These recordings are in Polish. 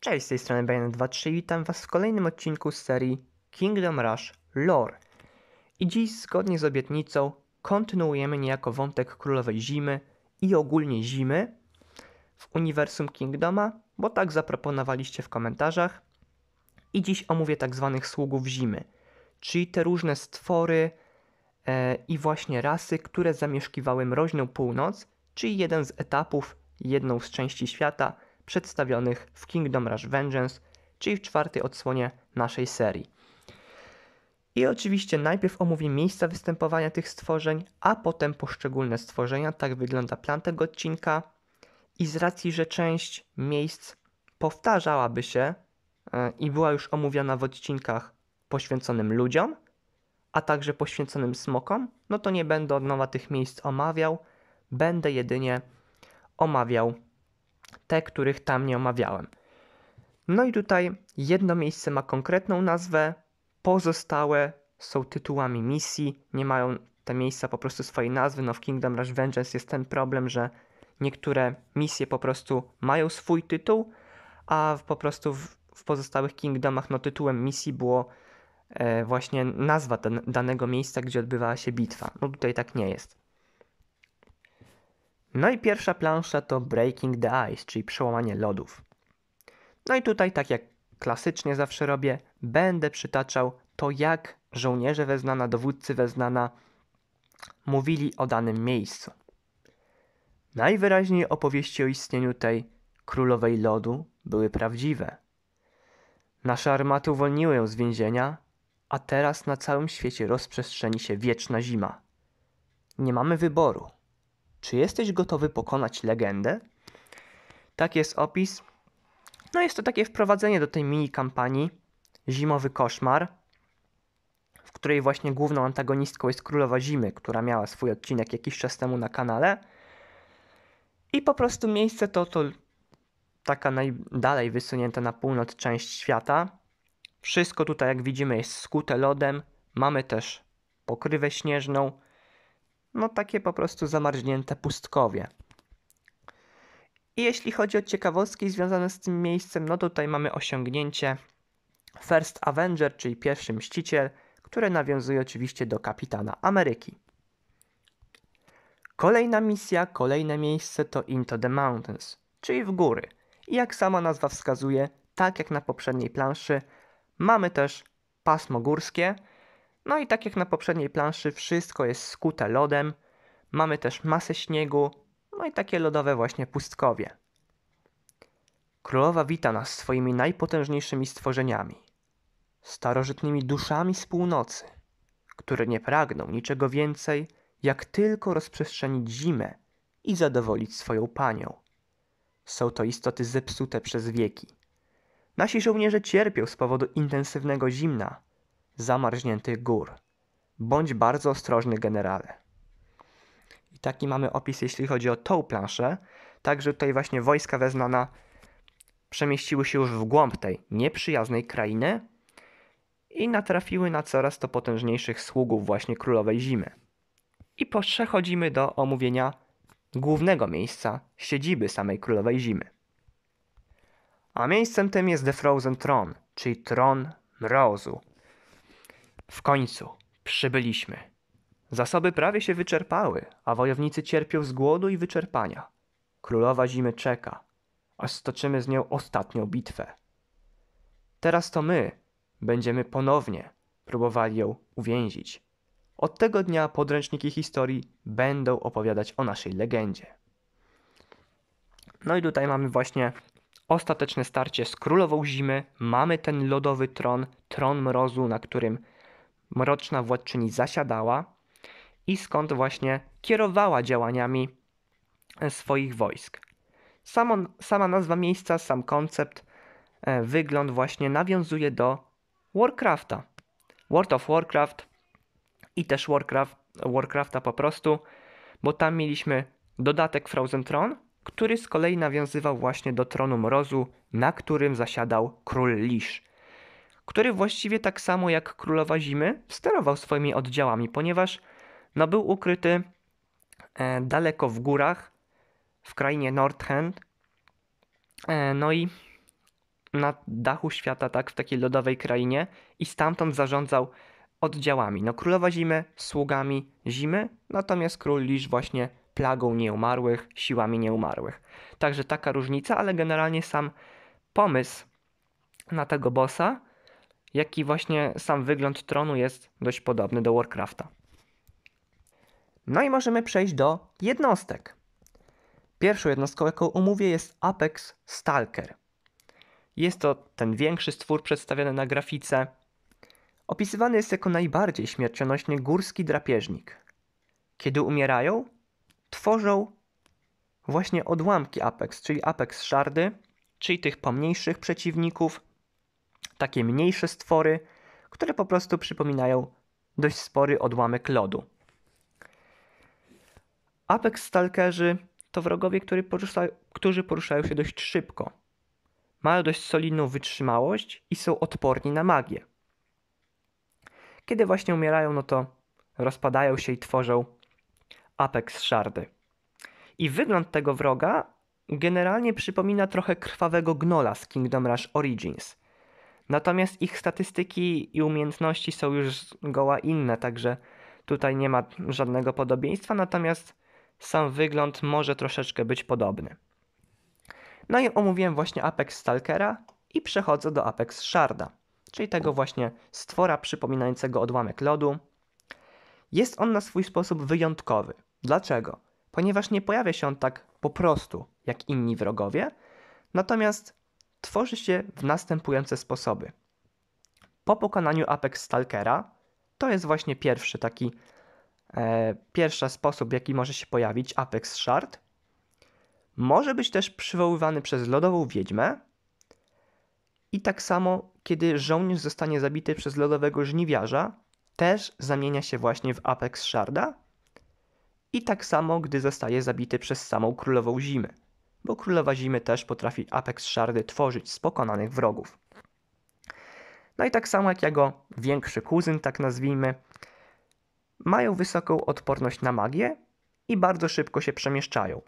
Cześć, z tej strony Brian23 i witam Was w kolejnym odcinku z serii Kingdom Rush Lore. I dziś, zgodnie z obietnicą, kontynuujemy niejako wątek Królowej Zimy i ogólnie Zimy w uniwersum Kingdoma, bo tak zaproponowaliście w komentarzach. I dziś omówię tak zwanych Sługów Zimy, czyli te różne stwory e, i właśnie rasy, które zamieszkiwały Mroźną Północ, czyli jeden z etapów, jedną z części świata – przedstawionych w Kingdom Rush Vengeance, czyli w czwartej odsłonie naszej serii. I oczywiście najpierw omówię miejsca występowania tych stworzeń, a potem poszczególne stworzenia. Tak wygląda plan tego odcinka. I z racji, że część miejsc powtarzałaby się e, i była już omówiona w odcinkach poświęconym ludziom, a także poświęconym smokom, no to nie będę od nowa tych miejsc omawiał, będę jedynie omawiał te, których tam nie omawiałem. No i tutaj jedno miejsce ma konkretną nazwę, pozostałe są tytułami misji, nie mają te miejsca po prostu swojej nazwy. No w Kingdom Rush Vengeance jest ten problem, że niektóre misje po prostu mają swój tytuł, a po prostu w, w pozostałych Kingdomach no tytułem misji było e, właśnie nazwa ten, danego miejsca, gdzie odbywała się bitwa. No tutaj tak nie jest. No i pierwsza plansza to Breaking the Ice, czyli przełamanie lodów. No i tutaj, tak jak klasycznie zawsze robię, będę przytaczał to, jak żołnierze Weznana, dowódcy Weznana mówili o danym miejscu. Najwyraźniej opowieści o istnieniu tej królowej lodu były prawdziwe. Nasze armaty uwolniły ją z więzienia, a teraz na całym świecie rozprzestrzeni się wieczna zima. Nie mamy wyboru. Czy jesteś gotowy pokonać legendę? Tak jest opis. No jest to takie wprowadzenie do tej mini kampanii Zimowy koszmar, w której właśnie główną antagonistką jest Królowa Zimy, która miała swój odcinek jakiś czas temu na kanale. I po prostu miejsce to, to taka najdalej wysunięta na północ część świata. Wszystko tutaj, jak widzimy, jest skute lodem. Mamy też pokrywę śnieżną, no takie po prostu zamarznięte pustkowie. I jeśli chodzi o ciekawostki związane z tym miejscem, no tutaj mamy osiągnięcie First Avenger, czyli pierwszy mściciel, które nawiązuje oczywiście do kapitana Ameryki. Kolejna misja, kolejne miejsce to Into the Mountains, czyli w góry. I jak sama nazwa wskazuje, tak jak na poprzedniej planszy, mamy też pasmo górskie, no i tak jak na poprzedniej planszy, wszystko jest skute lodem. Mamy też masę śniegu, no i takie lodowe właśnie pustkowie. Królowa wita nas swoimi najpotężniejszymi stworzeniami, starożytnymi duszami z północy, które nie pragną niczego więcej, jak tylko rozprzestrzenić zimę i zadowolić swoją panią. Są to istoty zepsute przez wieki. Nasi żołnierze cierpią z powodu intensywnego zimna, zamarzniętych gór. Bądź bardzo ostrożny, generale. I taki mamy opis, jeśli chodzi o tą planszę. Także tutaj właśnie wojska Weznana przemieściły się już w głąb tej nieprzyjaznej krainy i natrafiły na coraz to potężniejszych sługów właśnie królowej zimy. I przechodzimy do omówienia głównego miejsca, siedziby samej królowej zimy. A miejscem tym jest The Frozen Throne, czyli tron mrozu, w końcu przybyliśmy. Zasoby prawie się wyczerpały, a wojownicy cierpią z głodu i wyczerpania. Królowa zimy czeka, aż stoczymy z nią ostatnią bitwę. Teraz to my będziemy ponownie próbowali ją uwięzić. Od tego dnia podręczniki historii będą opowiadać o naszej legendzie. No i tutaj mamy właśnie ostateczne starcie z królową zimy. Mamy ten lodowy tron, tron mrozu, na którym mroczna władczyni zasiadała i skąd właśnie kierowała działaniami swoich wojsk. Samo, sama nazwa miejsca, sam koncept, e, wygląd właśnie nawiązuje do Warcrafta. World of Warcraft i też Warcraft, Warcrafta po prostu, bo tam mieliśmy dodatek Frozen Throne, który z kolei nawiązywał właśnie do tronu mrozu, na którym zasiadał król Lisz który właściwie tak samo jak królowa zimy sterował swoimi oddziałami, ponieważ no, był ukryty e, daleko w górach, w krainie Nordhend. E, no i na dachu świata, tak, w takiej lodowej krainie, i stamtąd zarządzał oddziałami. No, królowa zimy sługami zimy, natomiast król liż właśnie plagą nieumarłych, siłami nieumarłych. Także taka różnica, ale generalnie sam pomysł na tego bossa jak i właśnie sam wygląd tronu jest dość podobny do Warcrafta. No i możemy przejść do jednostek. Pierwszą jednostką, jaką omówię, jest Apex Stalker. Jest to ten większy stwór przedstawiony na grafice. Opisywany jest jako najbardziej śmiercionośnie górski drapieżnik. Kiedy umierają, tworzą właśnie odłamki Apex, czyli Apex Shardy, czyli tych pomniejszych przeciwników, takie mniejsze stwory, które po prostu przypominają dość spory odłamek lodu. Apex Stalkerzy to wrogowie, porusza, którzy poruszają się dość szybko. Mają dość solidną wytrzymałość i są odporni na magię. Kiedy właśnie umierają, no to rozpadają się i tworzą Apex Shardy. I wygląd tego wroga generalnie przypomina trochę krwawego gnola z Kingdom Rush Origins. Natomiast ich statystyki i umiejętności są już goła inne, także tutaj nie ma żadnego podobieństwa, natomiast sam wygląd może troszeczkę być podobny. No i omówiłem właśnie Apex Stalkera i przechodzę do Apex Sharda, czyli tego właśnie stwora przypominającego odłamek lodu. Jest on na swój sposób wyjątkowy. Dlaczego? Ponieważ nie pojawia się on tak po prostu jak inni wrogowie, natomiast tworzy się w następujące sposoby. Po pokonaniu Apex Stalkera, to jest właśnie pierwszy taki e, pierwszy sposób, jaki może się pojawić Apex Shard. Może być też przywoływany przez lodową wiedźmę. I tak samo, kiedy żołnierz zostanie zabity przez lodowego żniwiarza, też zamienia się właśnie w Apex Sharda. I tak samo, gdy zostaje zabity przez samą królową zimy bo królowa zimy też potrafi Apex Szardy tworzyć z pokonanych wrogów. No i tak samo jak jego większy kuzyn, tak nazwijmy, mają wysoką odporność na magię i bardzo szybko się przemieszczają.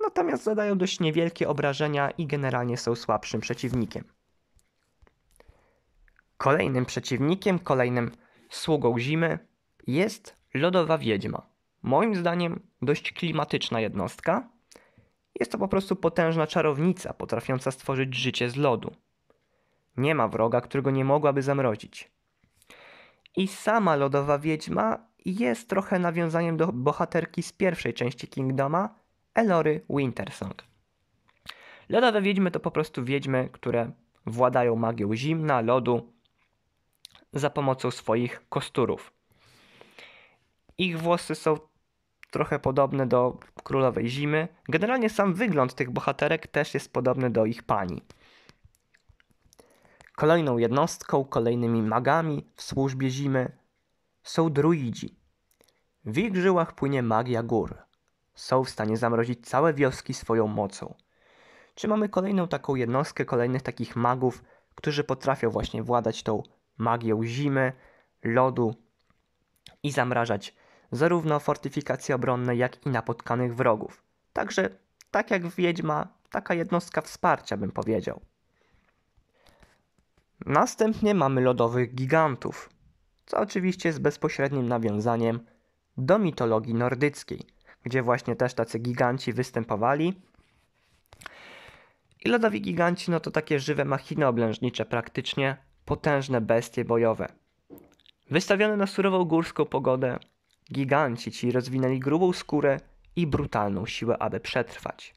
Natomiast zadają dość niewielkie obrażenia i generalnie są słabszym przeciwnikiem. Kolejnym przeciwnikiem, kolejnym sługą zimy jest lodowa wiedźma. Moim zdaniem dość klimatyczna jednostka, jest to po prostu potężna czarownica potrafiąca stworzyć życie z lodu. Nie ma wroga, którego nie mogłaby zamrozić. I sama lodowa wiedźma jest trochę nawiązaniem do bohaterki z pierwszej części Kingdoma, Elory Wintersong. Lodowe wiedźmy to po prostu wiedźmy, które władają magią zimna, lodu za pomocą swoich kosturów. Ich włosy są trochę podobne do Królowej Zimy. Generalnie sam wygląd tych bohaterek też jest podobny do ich pani. Kolejną jednostką, kolejnymi magami w służbie zimy są druidzi. W ich żyłach płynie magia gór. Są w stanie zamrozić całe wioski swoją mocą. Czy mamy kolejną taką jednostkę, kolejnych takich magów, którzy potrafią właśnie władać tą magią zimy, lodu i zamrażać zarówno fortyfikacje obronne, jak i napotkanych wrogów. Także, tak jak Wiedźma, taka jednostka wsparcia bym powiedział. Następnie mamy lodowych gigantów, co oczywiście jest bezpośrednim nawiązaniem do mitologii nordyckiej, gdzie właśnie też tacy giganci występowali. I lodowi giganci no to takie żywe machiny oblężnicze praktycznie, potężne bestie bojowe. Wystawione na surową górską pogodę, Giganci ci rozwinęli grubą skórę i brutalną siłę, aby przetrwać.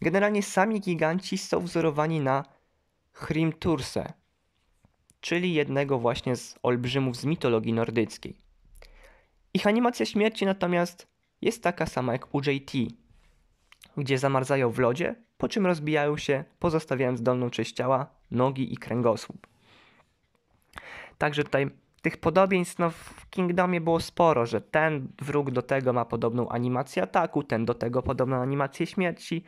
Generalnie sami giganci są wzorowani na Hrimturse, czyli jednego właśnie z olbrzymów z mitologii nordyckiej. Ich animacja śmierci natomiast jest taka sama jak u JT, gdzie zamarzają w lodzie, po czym rozbijają się, pozostawiając dolną część ciała, nogi i kręgosłup. Także tutaj tych podobieństw no, w Kingdomie było sporo, że ten wróg do tego ma podobną animację ataku, ten do tego podobną animację śmierci.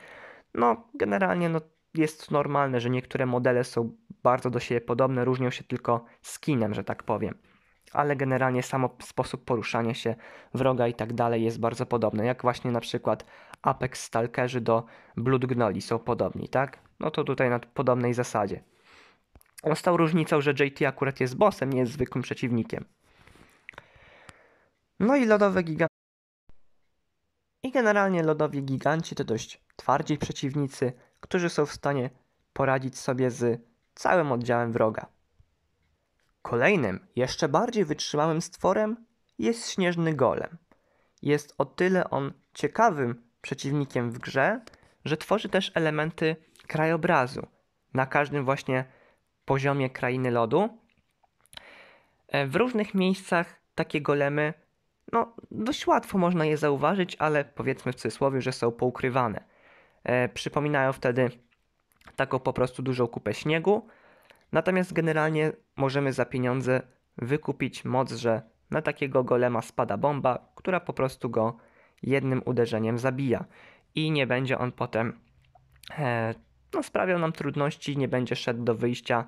No, generalnie no, jest normalne, że niektóre modele są bardzo do siebie podobne, różnią się tylko skinem, że tak powiem. Ale generalnie samo sposób poruszania się wroga i tak dalej jest bardzo podobny. Jak właśnie na przykład Apex Stalkerzy do Blood Gnoli są podobni, tak? No to tutaj na podobnej zasadzie. No z tą różnicą, że JT akurat jest bossem, nie jest zwykłym przeciwnikiem. No i lodowe giganty. I generalnie lodowi giganci to dość twardzi przeciwnicy, którzy są w stanie poradzić sobie z całym oddziałem wroga. Kolejnym, jeszcze bardziej wytrzymałym stworem jest śnieżny golem. Jest o tyle on ciekawym przeciwnikiem w grze, że tworzy też elementy krajobrazu. Na każdym właśnie poziomie krainy lodu. E, w różnych miejscach takie golemy, no dość łatwo można je zauważyć, ale powiedzmy w cudzysłowie, że są poukrywane. E, przypominają wtedy taką po prostu dużą kupę śniegu. Natomiast generalnie możemy za pieniądze wykupić moc, że na takiego golema spada bomba, która po prostu go jednym uderzeniem zabija. I nie będzie on potem e, no, sprawiał nam trudności, nie będzie szedł do wyjścia,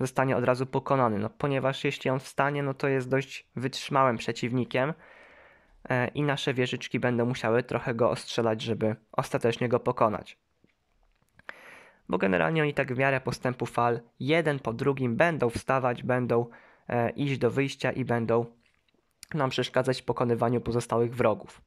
zostanie od razu pokonany. No, ponieważ jeśli on wstanie, no to jest dość wytrzymałym przeciwnikiem e, i nasze wieżyczki będą musiały trochę go ostrzelać, żeby ostatecznie go pokonać. Bo generalnie oni tak w miarę postępu fal, jeden po drugim będą wstawać, będą e, iść do wyjścia i będą nam przeszkadzać w pokonywaniu pozostałych wrogów.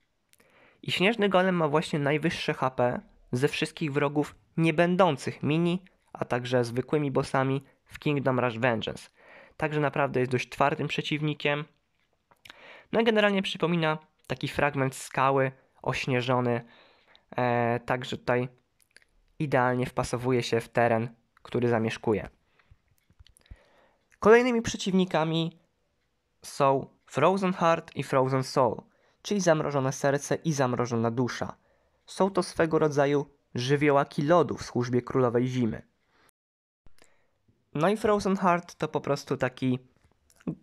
I śnieżny golem ma właśnie najwyższe HP ze wszystkich wrogów nie będących mini, a także zwykłymi bossami w Kingdom Rush Vengeance. Także naprawdę jest dość twardym przeciwnikiem. No i generalnie przypomina taki fragment skały ośnieżony. E, także tutaj idealnie wpasowuje się w teren, który zamieszkuje. Kolejnymi przeciwnikami są Frozen Heart i Frozen Soul, czyli zamrożone serce i zamrożona dusza. Są to swego rodzaju żywiołaki lodu w służbie królowej zimy. No i Frozen Heart to po prostu taki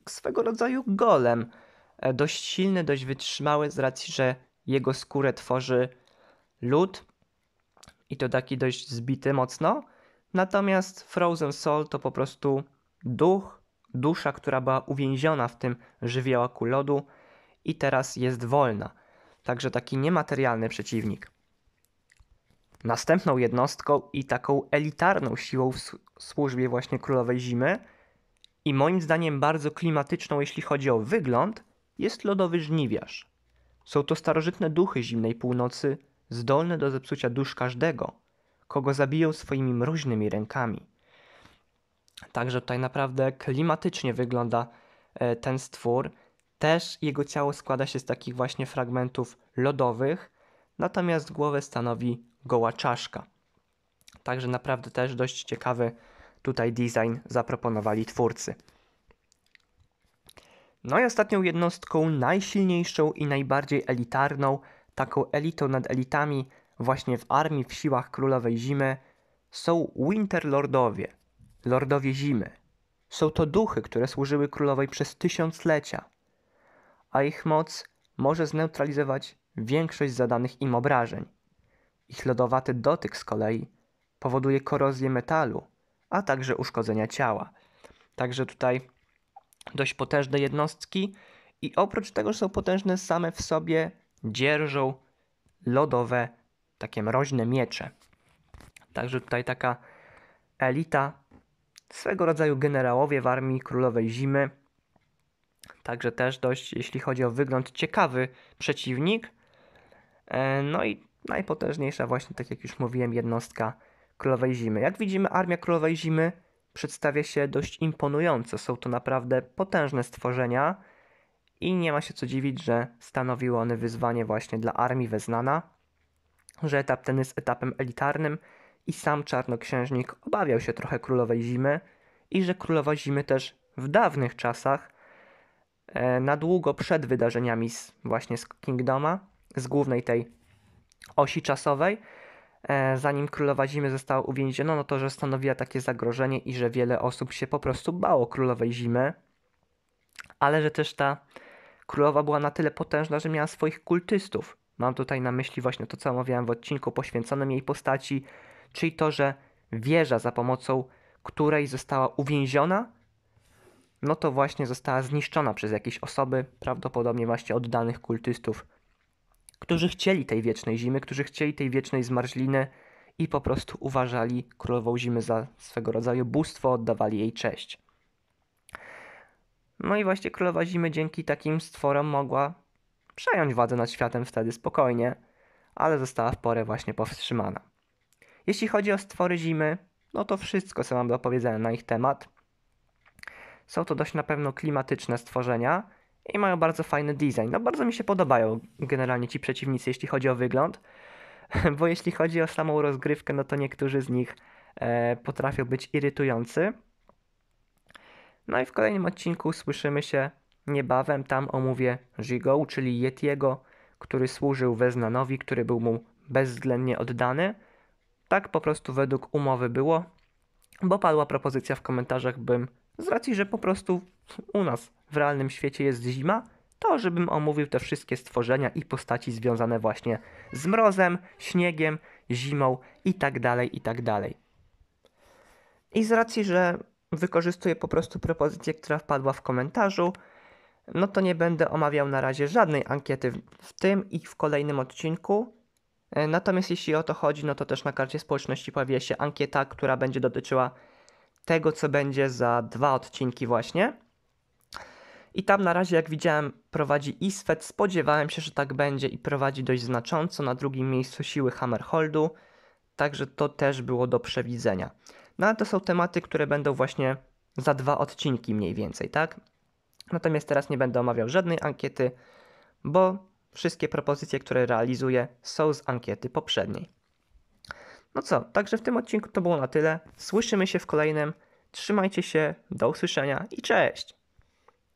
swego rodzaju golem. E, dość silny, dość wytrzymały z racji, że jego skórę tworzy lód i to taki dość zbity mocno. Natomiast Frozen Soul to po prostu duch, dusza, która była uwięziona w tym żywiołaku lodu i teraz jest wolna. Także taki niematerialny przeciwnik. Następną jednostką i taką elitarną siłą w służbie właśnie królowej zimy i moim zdaniem bardzo klimatyczną, jeśli chodzi o wygląd, jest lodowy żniwiarz. Są to starożytne duchy zimnej północy, zdolne do zepsucia dusz każdego, kogo zabiją swoimi mroźnymi rękami. Także tutaj naprawdę klimatycznie wygląda e, ten stwór. Też jego ciało składa się z takich właśnie fragmentów lodowych, natomiast głowę stanowi goła czaszka. Także naprawdę też dość ciekawy tutaj design zaproponowali twórcy. No i ostatnią jednostką, najsilniejszą i najbardziej elitarną, taką elitą nad elitami, właśnie w armii w siłach królowej zimy, są Winterlordowie, lordowie zimy. Są to duchy, które służyły królowej przez tysiąclecia, a ich moc może zneutralizować większość zadanych im obrażeń. Ich lodowaty dotyk z kolei powoduje korozję metalu, a także uszkodzenia ciała. Także tutaj dość potężne jednostki i oprócz tego, że są potężne same w sobie, dzierżą lodowe, takie mroźne miecze. Także tutaj taka elita, swego rodzaju generałowie w armii królowej zimy. Także też dość, jeśli chodzi o wygląd, ciekawy przeciwnik. E, no i najpotężniejsza właśnie, tak jak już mówiłem, jednostka Królowej Zimy. Jak widzimy, armia Królowej Zimy przedstawia się dość imponująco. Są to naprawdę potężne stworzenia i nie ma się co dziwić, że stanowiły one wyzwanie właśnie dla armii Weznana, że etap ten jest etapem elitarnym i sam czarnoksiężnik obawiał się trochę Królowej Zimy i że Królowa Zimy też w dawnych czasach, e, na długo przed wydarzeniami z, właśnie z Kingdoma, z głównej tej osi czasowej, e, zanim królowa zimy została uwięziona, no to że stanowiła takie zagrożenie i że wiele osób się po prostu bało królowej zimy, ale że też ta królowa była na tyle potężna, że miała swoich kultystów. Mam tutaj na myśli właśnie to, co mówiłem w odcinku poświęconym jej postaci, czyli to, że wieża, za pomocą której została uwięziona, no to właśnie została zniszczona przez jakieś osoby, prawdopodobnie właśnie oddanych kultystów którzy chcieli tej wiecznej zimy, którzy chcieli tej wiecznej zmarzliny i po prostu uważali królową zimy za swego rodzaju bóstwo, oddawali jej cześć. No i właśnie królowa zimy dzięki takim stworom mogła przejąć władzę nad światem wtedy spokojnie, ale została w porę właśnie powstrzymana. Jeśli chodzi o stwory zimy, no to wszystko, co mam do powiedzenia na ich temat. Są to dość na pewno klimatyczne stworzenia, i mają bardzo fajny design. No bardzo mi się podobają generalnie ci przeciwnicy, jeśli chodzi o wygląd, bo jeśli chodzi o samą rozgrywkę, no to niektórzy z nich e, potrafią być irytujący. No i w kolejnym odcinku słyszymy się niebawem, tam omówię Żigą, czyli Yetiego, który służył Weznanowi, który był mu bezwzględnie oddany. Tak po prostu według umowy było, bo padła propozycja w komentarzach, bym z racji, że po prostu u nas w realnym świecie jest zima, to żebym omówił te wszystkie stworzenia i postaci związane właśnie z mrozem, śniegiem, zimą itd. Tak itd. Tak I z racji, że wykorzystuję po prostu propozycję, która wpadła w komentarzu, no to nie będę omawiał na razie żadnej ankiety w tym i w kolejnym odcinku. E, natomiast jeśli o to chodzi, no to też na karcie społeczności pojawi się ankieta, która będzie dotyczyła tego, co będzie za dwa odcinki właśnie. I tam na razie, jak widziałem, prowadzi Isfet. Spodziewałem się, że tak będzie i prowadzi dość znacząco. Na drugim miejscu siły Hammerholdu. Także to też było do przewidzenia. No ale to są tematy, które będą właśnie za dwa odcinki mniej więcej, tak? Natomiast teraz nie będę omawiał żadnej ankiety, bo wszystkie propozycje, które realizuję, są z ankiety poprzedniej. No co, także w tym odcinku to było na tyle. Słyszymy się w kolejnym. Trzymajcie się, do usłyszenia i cześć!